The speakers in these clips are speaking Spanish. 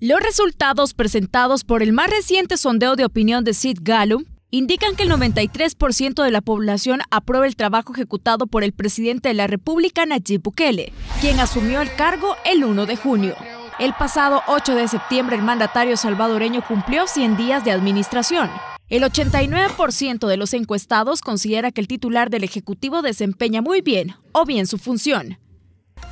Los resultados presentados por el más reciente sondeo de opinión de Sid Gallum indican que el 93% de la población aprueba el trabajo ejecutado por el presidente de la República, Nayib Bukele, quien asumió el cargo el 1 de junio. El pasado 8 de septiembre el mandatario salvadoreño cumplió 100 días de administración. El 89% de los encuestados considera que el titular del Ejecutivo desempeña muy bien o bien su función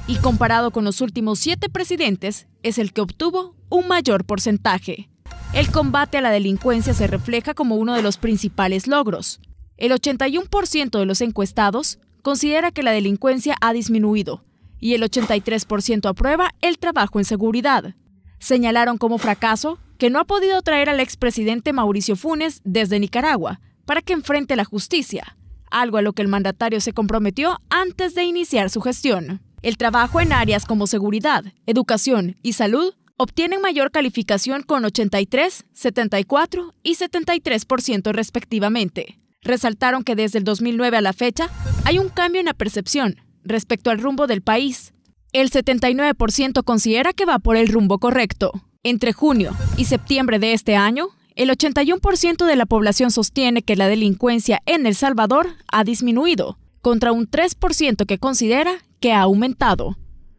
y comparado con los últimos siete presidentes, es el que obtuvo un mayor porcentaje. El combate a la delincuencia se refleja como uno de los principales logros. El 81% de los encuestados considera que la delincuencia ha disminuido y el 83% aprueba el trabajo en seguridad. Señalaron como fracaso que no ha podido traer al expresidente Mauricio Funes desde Nicaragua para que enfrente la justicia, algo a lo que el mandatario se comprometió antes de iniciar su gestión. El trabajo en áreas como seguridad, educación y salud obtienen mayor calificación con 83, 74 y 73% respectivamente. Resaltaron que desde el 2009 a la fecha hay un cambio en la percepción respecto al rumbo del país. El 79% considera que va por el rumbo correcto. Entre junio y septiembre de este año, el 81% de la población sostiene que la delincuencia en El Salvador ha disminuido, contra un 3% que considera ha aumentado.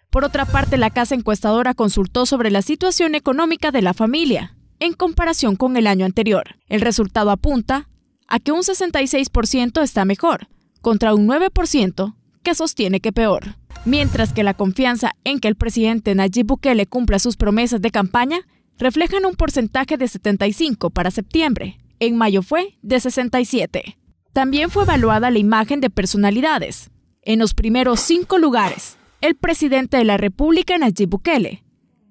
Por otra parte, la casa encuestadora consultó sobre la situación económica de la familia en comparación con el año anterior. El resultado apunta a que un 66% está mejor, contra un 9% que sostiene que peor. Mientras que la confianza en que el presidente Nayib Bukele cumpla sus promesas de campaña reflejan un porcentaje de 75 para septiembre. En mayo fue de 67. También fue evaluada la imagen de personalidades, en los primeros cinco lugares, el presidente de la República, Nayib Bukele,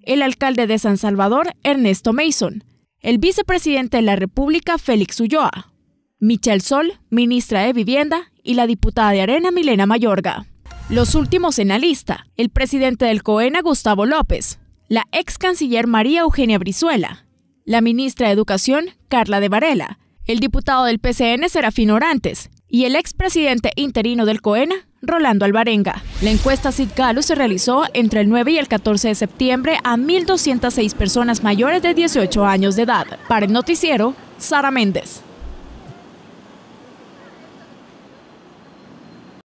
el alcalde de San Salvador, Ernesto Mason, el vicepresidente de la República, Félix Ulloa, Michelle Sol, ministra de Vivienda, y la diputada de Arena, Milena Mayorga. Los últimos en la lista, el presidente del COENA, Gustavo López, la ex canciller María Eugenia Brizuela, la ministra de Educación, Carla de Varela, el diputado del PCN, Serafín Orantes, y el expresidente interino del COENA, Rolando Alvarenga. La encuesta Galo se realizó entre el 9 y el 14 de septiembre a 1.206 personas mayores de 18 años de edad. Para el noticiero, Sara Méndez.